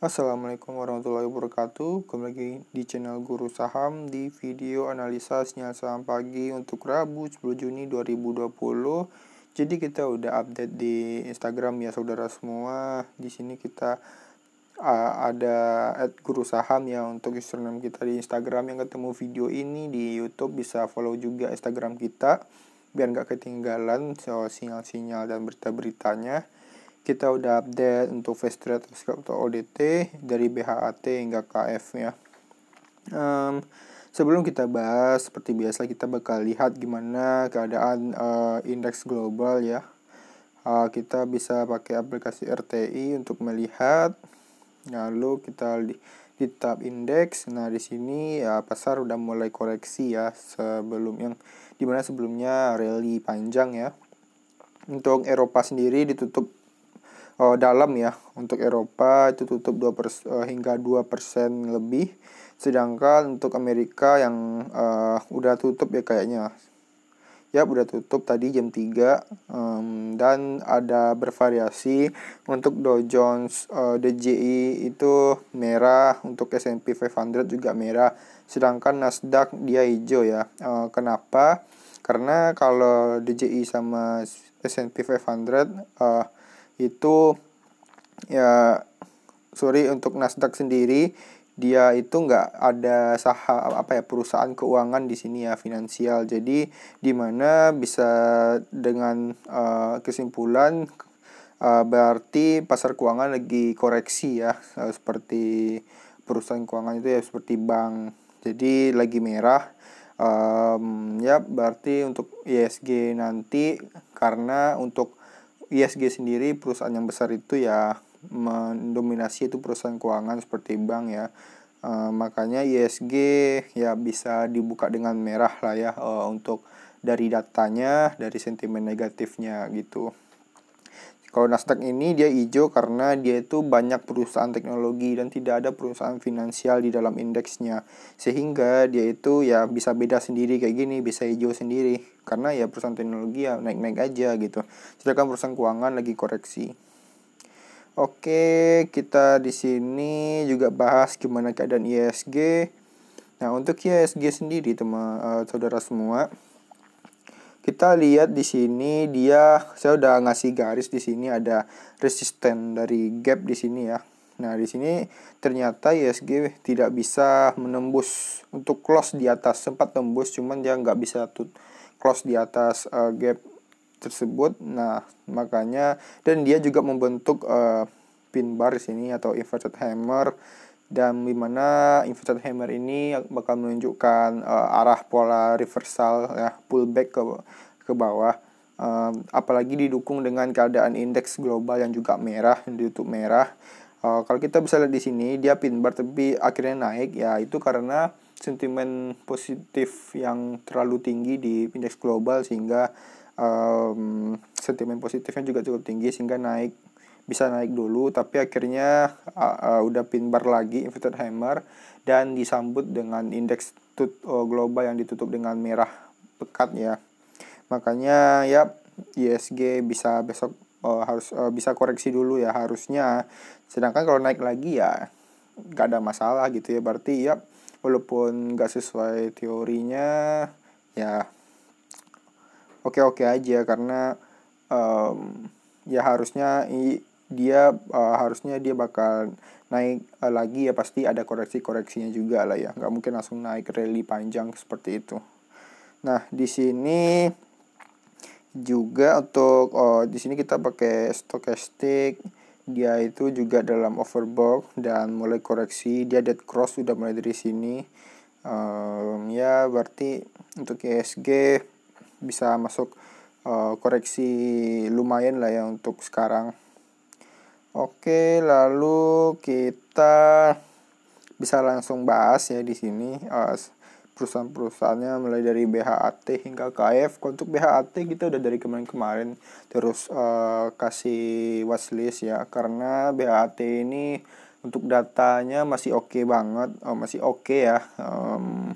Assalamualaikum warahmatullahi wabarakatuh Kembali lagi di channel Guru Saham Di video analisa sinyal saham pagi Untuk Rabu 10 Juni 2020 Jadi kita udah update di Instagram ya saudara semua Di sini kita uh, ada at guru saham ya untuk username kita di Instagram yang ketemu video ini di YouTube bisa follow juga Instagram kita biar nggak ketinggalan so, sinyal-sinyal dan berita-beritanya kita udah update untuk face telescope atau ODT dari BHAT hingga KF ya. Um, sebelum kita bahas seperti biasa kita bakal lihat gimana keadaan uh, indeks global ya. Uh, kita bisa pakai aplikasi RTI untuk melihat. Lalu kita di, di tab indeks. Nah, di sini ya pasar udah mulai koreksi ya sebelum yang dimana sebelumnya rally panjang ya. Untuk Eropa sendiri ditutup uh, dalam ya untuk Eropa itu tutup 2 pers, uh, hingga 2% lebih sedangkan untuk Amerika yang uh, udah tutup ya kayaknya ya udah tutup tadi jam 3 um, dan ada bervariasi untuk Dow Jones uh, DJI e itu merah untuk S&P 500 juga merah sedangkan Nasdaq dia hijau ya uh, kenapa karena kalau DJI e sama S&P 500 uh, itu ya sorry untuk Nasdaq sendiri dia itu nggak ada saham apa ya perusahaan keuangan di sini ya finansial jadi di mana bisa dengan uh, kesimpulan uh, berarti pasar keuangan lagi koreksi ya uh, seperti perusahaan keuangan itu ya seperti bank jadi lagi merah um, ya berarti untuk ISG nanti karena untuk ISG sendiri perusahaan yang besar itu ya mendominasi itu perusahaan keuangan seperti bank ya. Uh, makanya ISG ya bisa dibuka dengan merah lah ya uh, untuk dari datanya, dari sentimen negatifnya gitu. Kalau Nasdaq ini dia hijau karena dia itu banyak perusahaan teknologi dan tidak ada perusahaan finansial di dalam indeksnya. Sehingga dia itu ya bisa beda sendiri kayak gini, bisa hijau sendiri. Karena ya perusahaan teknologi ya naik-naik aja gitu. Sedangkan perusahaan keuangan lagi koreksi. Oke, kita di sini juga bahas gimana keadaan ISG. Nah, untuk ISG sendiri teman uh, saudara semua, kita lihat di sini dia saya udah ngasih garis di sini ada resisten dari gap di sini ya Nah, di sini ternyata ISG e tidak bisa menembus untuk close di atas, sempat tembus cuman dia nggak bisa tut close di atas uh, gap tersebut. Nah, makanya dan dia juga membentuk uh, pin bar di sini atau inverted hammer dan di mana inverted hammer ini bakal menunjukkan uh, arah pola reversal ya pullback ke ke bawah um, apalagi didukung dengan keadaan indeks global yang juga merah ditutup merah uh, kalau kita bisa lihat di sini dia pin bar tapi akhirnya naik ya itu karena sentimen positif yang terlalu tinggi di indeks global sehingga um, sentimen positifnya juga cukup tinggi sehingga naik bisa naik dulu tapi akhirnya uh, uh, udah pinbar lagi inverted hammer dan disambut dengan indeks tut, uh, global yang ditutup dengan merah pekat ya makanya ya ISG bisa besok uh, harus uh, bisa koreksi dulu ya harusnya sedangkan kalau naik lagi ya gak ada masalah gitu ya berarti ya walaupun gak sesuai teorinya ya oke oke aja karena um, ya harusnya dia uh, harusnya dia bakal naik uh, lagi ya pasti ada koreksi-koreksinya juga lah ya nggak mungkin langsung naik rally panjang seperti itu nah di sini juga untuk oh, di sini kita pakai stokastik dia itu juga dalam overbought dan mulai koreksi dia dead cross sudah mulai dari sini um, ya berarti untuk esg bisa masuk uh, koreksi lumayan lah ya untuk sekarang Oke, lalu kita bisa langsung bahas ya di sini perusahaan-perusahaannya mulai dari BHAT hingga KF. Untuk BHAT kita gitu udah dari kemarin-kemarin terus uh, kasih watchlist ya karena BHAT ini untuk datanya masih oke okay banget, uh, masih oke okay ya. Um,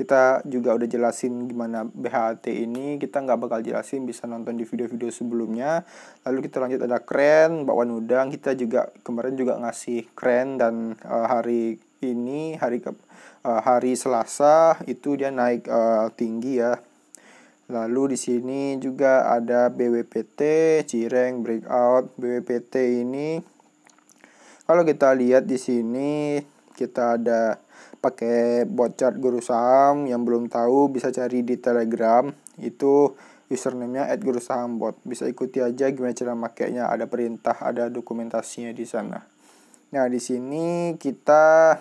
kita juga udah jelasin gimana BHT ini kita nggak bakal jelasin bisa nonton di video-video sebelumnya lalu kita lanjut ada keren bakwan udang kita juga kemarin juga ngasih keren dan uh, hari ini hari ke, uh, hari Selasa itu dia naik uh, tinggi ya lalu di sini juga ada BWPT cireng breakout BWPT ini kalau kita lihat di sini kita ada pakai bot chart guru saham yang belum tahu bisa cari di telegram itu username-nya at guru saham bot bisa ikuti aja gimana cara makainya ada perintah ada dokumentasinya di sana nah di sini kita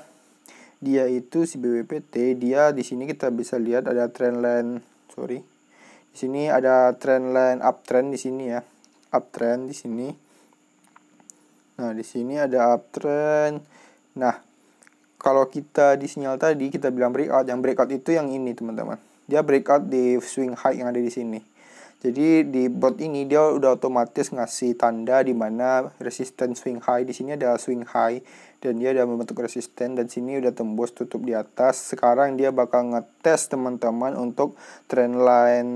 dia itu si BWPT dia di sini kita bisa lihat ada trend line sorry di sini ada trend line uptrend di sini ya uptrend di sini Nah, di sini ada uptrend. Nah, kalau kita di sinyal tadi kita bilang breakout, yang breakout itu yang ini teman-teman. Dia breakout di swing high yang ada di sini. Jadi di bot ini dia udah otomatis ngasih tanda di mana resisten swing high di sini ada swing high dan dia udah membentuk resisten dan sini udah tembus tutup di atas. Sekarang dia bakal ngetes teman-teman untuk trend line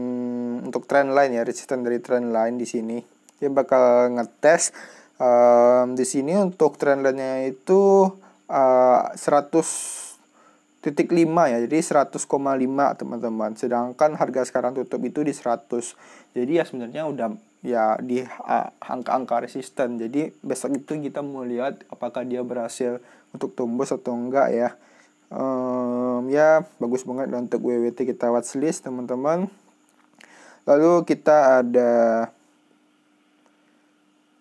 untuk trend line ya resisten dari trend line di sini. Dia bakal ngetes um, di sini untuk trend line-nya itu Eh, titik 100.5 ya. Jadi 100,5 teman-teman. Sedangkan harga sekarang tutup itu di 100. Jadi ya sebenarnya udah ya di eh, angka-angka uh, resisten. Jadi besok itu kita mau lihat apakah dia berhasil untuk tumbuh atau enggak ya. Um, ya bagus banget untuk WWT kita watchlist teman-teman. Lalu kita ada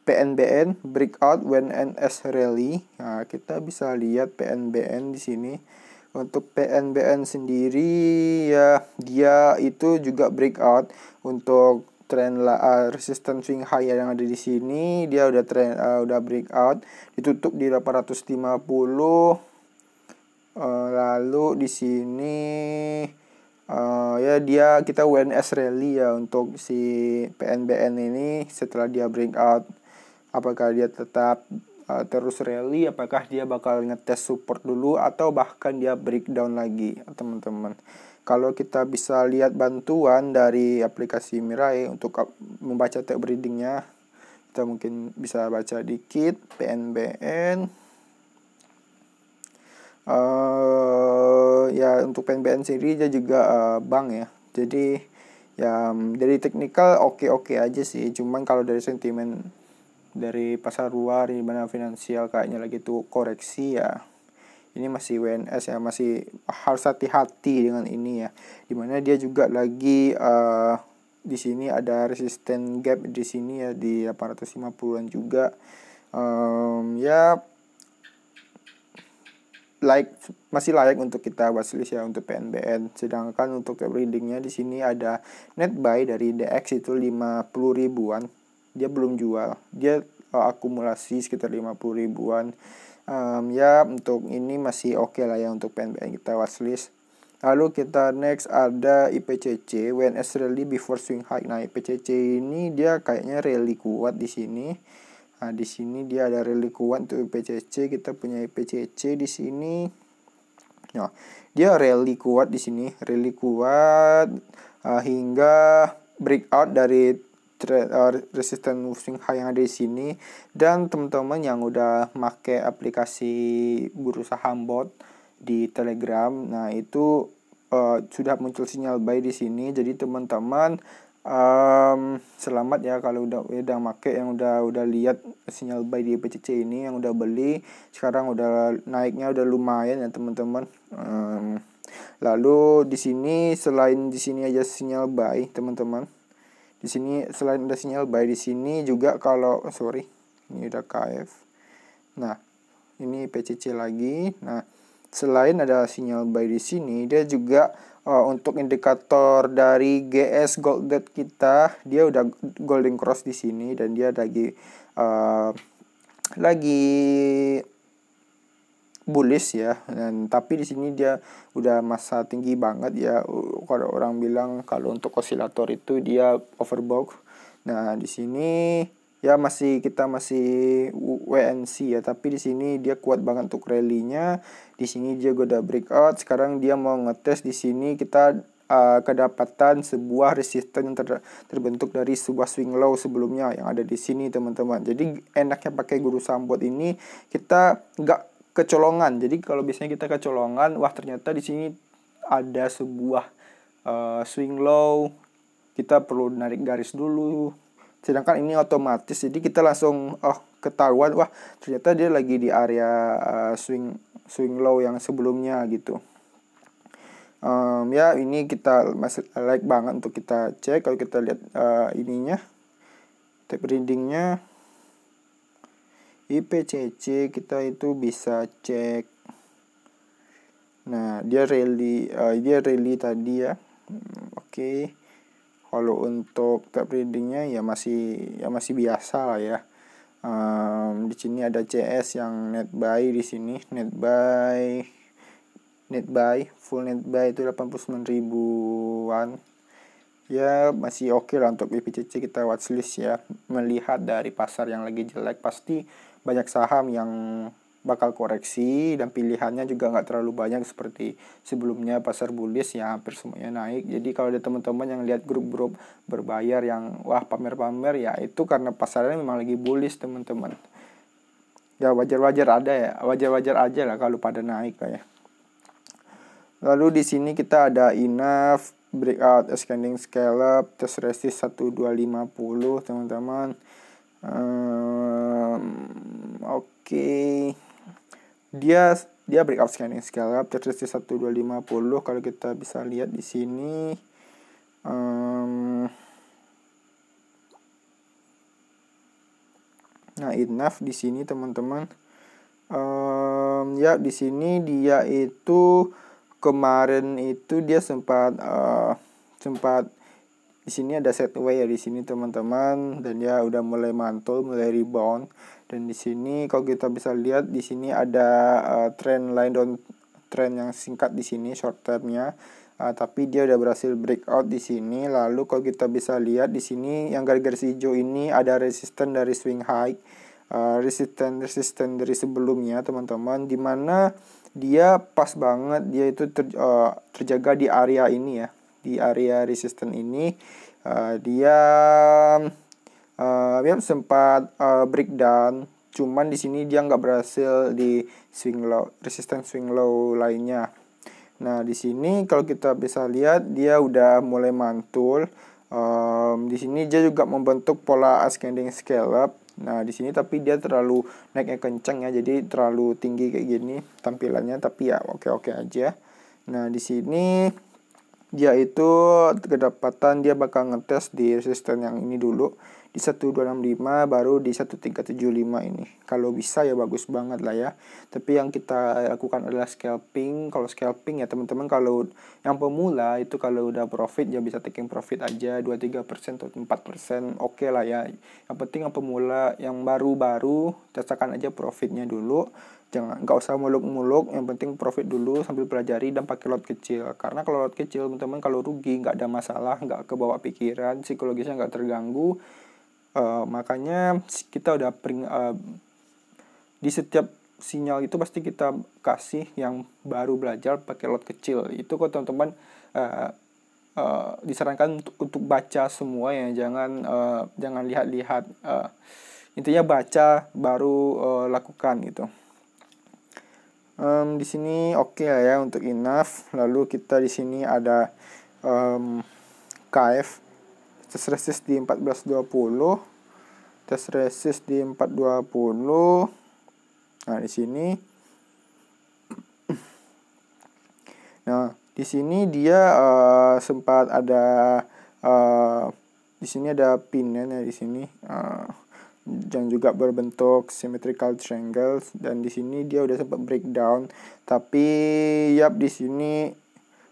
PNBN breakout when NS rally. Nah, kita bisa lihat PNBN di sini. Untuk PNBN sendiri ya dia itu juga breakout untuk trend la uh, resistance swing high yang ada di sini dia udah trend uh, udah breakout ditutup di 850 uh, eh, lalu di sini uh, ya dia kita WNS rally ya untuk si PNBN ini setelah dia breakout apakah dia tetap uh, terus rally apakah dia bakal ngetes support dulu atau bahkan dia breakdown lagi teman-teman kalau kita bisa lihat bantuan dari aplikasi Mirai untuk membaca tag breedingnya kita mungkin bisa baca dikit PNBN uh, eh, ya untuk PNBN sendiri dia juga uh, bank ya jadi ya mm, dari teknikal oke-oke aja sih cuman kalau dari sentimen dari pasar luar di mana finansial kayaknya lagi tuh koreksi ya ini masih WNS ya masih harus hati-hati dengan ini ya dimana dia juga lagi uh, di sini ada resisten gap di sini ya di 850-an juga um, ya like masih layak untuk kita watchlist ya untuk PNBN. Sedangkan untuk readingnya di sini ada net buy dari DX itu 50 ribuan dia belum jual dia uh, akumulasi sekitar 50 ribuan um, ya untuk ini masih oke okay lah ya untuk PNBN kita watchlist lalu kita next ada IPCC WNS rally before swing high nah IPCC ini dia kayaknya rally kuat di sini nah di sini dia ada rally kuat untuk IPCC kita punya IPCC di sini nah dia rally kuat di sini rally kuat uh, hingga breakout dari Eh, resisten high yang ada di sini dan teman-teman yang udah make aplikasi bursa saham di Telegram nah itu uh, sudah muncul sinyal buy di sini jadi teman-teman um, selamat ya kalau udah udah make yang udah udah lihat sinyal buy di PCC ini yang udah beli sekarang udah naiknya udah lumayan ya teman-teman lalu di sini selain di sini aja sinyal buy teman-teman di sini selain ada sinyal buy di sini juga kalau sorry ini udah KF. Nah, ini PCC lagi. Nah, selain ada sinyal buy di sini, dia juga uh, untuk indikator dari GS Gold Dead kita, dia udah golden cross di sini dan dia lagi uh, lagi bullish ya dan tapi di sini dia udah masa tinggi banget ya kalau orang bilang kalau untuk osilator itu dia overbought nah di sini ya masih kita masih WNC ya tapi di sini dia kuat banget untuk rally-nya di sini dia udah breakout sekarang dia mau ngetes di sini kita ah, kedapatan sebuah resisten yang ter terbentuk dari sebuah swing low sebelumnya yang ada di sini teman-teman jadi enaknya pakai guru sambot ini kita nggak kecolongan. Jadi kalau biasanya kita kecolongan, wah ternyata di sini ada sebuah uh, swing low, kita perlu narik garis dulu. Sedangkan ini otomatis, jadi kita langsung oh ketahuan, wah ternyata dia lagi di area uh, swing swing low yang sebelumnya gitu. Um, ya ini kita masih like banget untuk kita cek kalau kita lihat uh, ininya tape readingnya IPCC kita itu bisa cek nah dia rally uh, eh, dia rally tadi ya oke okay. kalau untuk gap readingnya ya masih ya masih biasa lah ya um, di sini ada CS yang net buy di sini net buy net buy full net buy itu 89 ribuan ya masih oke okay lah untuk IPCC kita watchlist ya melihat dari pasar yang lagi jelek pasti banyak saham yang bakal koreksi dan pilihannya juga nggak terlalu banyak seperti sebelumnya pasar bullish ya hampir semuanya naik jadi kalau ada teman-teman yang lihat grup-grup berbayar yang wah pamer-pamer ya itu karena pasarnya memang lagi bullish teman-teman ya wajar-wajar ada ya wajar-wajar aja lah kalau pada naik lah ya lalu di sini kita ada enough breakout ascending scale up test resist 1250 teman-teman oke okay. dia dia breakout scanning scale up tertesi 1250 kalau kita bisa lihat di sini um, nah enough di sini teman-teman um, ya di sini dia itu kemarin itu dia sempat uh, sempat di sini ada set way ya di sini teman-teman dan ya udah mulai mantul mulai rebound dan di sini kalau kita bisa lihat di sini ada uh, trend line down trend yang singkat di sini short termnya uh, tapi dia udah berhasil breakout di sini lalu kalau kita bisa lihat di sini yang garis-garis hijau ini ada resisten dari swing high uh, resisten resisten dari sebelumnya teman-teman di mana dia pas banget dia itu ter, uh, terjaga di area ini ya di area resistance ini uh, dia uh, dia sempat uh, breakdown cuman di sini dia nggak berhasil di swing low resistance swing low lainnya nah di sini kalau kita bisa lihat dia udah mulai mantul um, di sini dia juga membentuk pola ascending scale up Nah, di sini tapi dia terlalu naiknya kenceng ya, jadi terlalu tinggi kayak gini tampilannya, tapi ya oke-oke aja. Nah, di sini dia itu kedapatan dia bakal ngetes di resisten yang ini dulu di 1265 baru di 1375 ini kalau bisa ya bagus banget lah ya tapi yang kita lakukan adalah scalping kalau scalping ya teman-teman kalau yang pemula itu kalau udah profit ya bisa taking profit aja 2-3% atau 4% oke okay lah ya yang penting yang pemula yang baru-baru cetakan aja profitnya dulu jangan nggak usah muluk-muluk yang penting profit dulu sambil pelajari dan pakai lot kecil karena kalau lot kecil teman-teman kalau rugi nggak ada masalah nggak kebawa pikiran psikologisnya nggak terganggu uh, makanya kita udah pering uh, di setiap sinyal itu pasti kita kasih yang baru belajar pakai lot kecil itu kok teman-teman uh, uh, disarankan untuk, untuk baca semua ya jangan uh, jangan lihat-lihat uh, intinya baca baru uh, lakukan gitu um, di sini oke okay lah ya untuk enough lalu kita di sini ada um, KF test resist di 1420 test resist di 420 nah di sini nah di sini dia uh, sempat ada uh, di sini ada pinnya di sini uh, yang juga berbentuk symmetrical triangles dan di sini dia udah sempat breakdown tapi yap di sini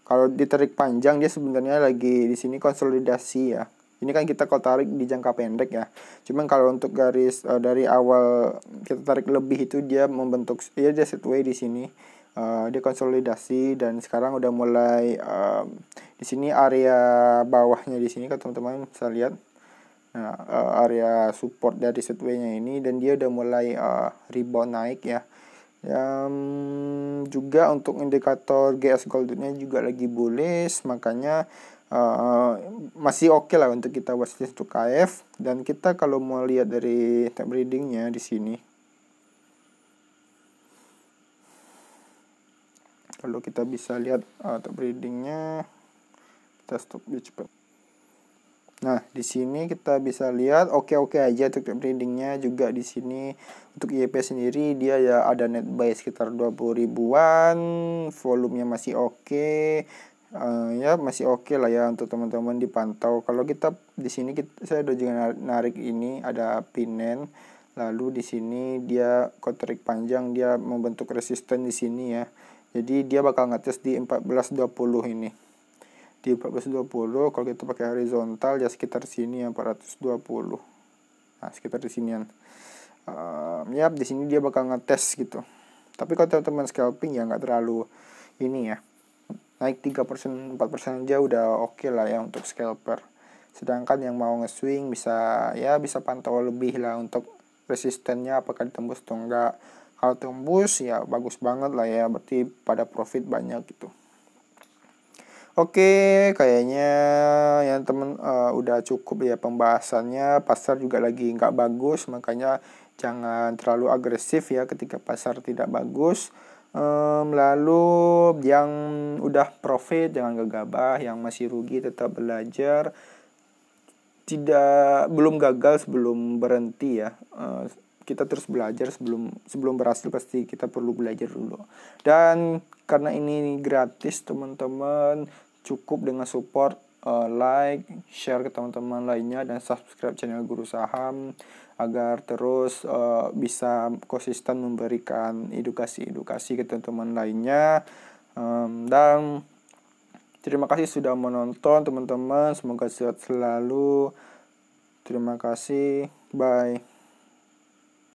kalau ditarik panjang dia sebenarnya lagi di sini konsolidasi ya ini kan kita kalau tarik di jangka pendek ya cuman kalau untuk garis uh, dari awal kita tarik lebih itu dia membentuk ya dia setway di sini uh, dia konsolidasi dan sekarang udah mulai uh, di sini area bawahnya di sini kan teman-teman bisa lihat Nah, area support dari setway-nya ini dan dia udah mulai uh, rebound naik ya. yang juga untuk indikator GS Goldnya juga lagi bullish, makanya uh, masih oke okay lah untuk kita watchlist untuk KF dan kita kalau mau lihat dari tab readingnya di sini. Kalau kita bisa lihat uh, tab readingnya, kita stop di cepat. Nah, di sini kita bisa lihat oke-oke okay -okay aja untuk readingnya juga di sini untuk IP sendiri dia ya ada net buy sekitar 20 ribuan, volumenya masih oke. Okay. Uh, eh, ya masih oke okay lah ya untuk teman-teman dipantau kalau kita di sini kita, saya udah juga narik ini ada pinen lalu di sini dia kontrak panjang dia membentuk resisten di sini ya jadi dia bakal ngetes di 1420 ini di 420 kalau kita pakai horizontal ya sekitar sini ya 420 nah sekitar di sinian um, ya di sini dia bakal ngetes gitu tapi kalau teman-teman scalping ya nggak terlalu ini ya naik 3% 4% aja udah oke okay lah ya untuk scalper sedangkan yang mau nge-swing bisa ya bisa pantau lebih lah untuk resistennya apakah ditembus atau enggak kalau tembus ya bagus banget lah ya berarti pada profit banyak gitu Oke, kayaknya yang temen uh, udah cukup ya pembahasannya. Pasar juga lagi nggak bagus, makanya jangan terlalu agresif ya ketika pasar tidak bagus. Um, lalu yang udah profit jangan gegabah, yang masih rugi tetap belajar. Tidak belum gagal sebelum berhenti ya. Uh, kita terus belajar sebelum sebelum berhasil pasti kita perlu belajar dulu. Dan karena ini gratis teman-teman cukup dengan support uh, like, share ke teman-teman lainnya dan subscribe channel Guru Saham agar terus uh, bisa konsisten memberikan edukasi-edukasi ke teman-teman lainnya. Um, dan terima kasih sudah menonton teman-teman, semoga sehat selalu. Terima kasih. Bye.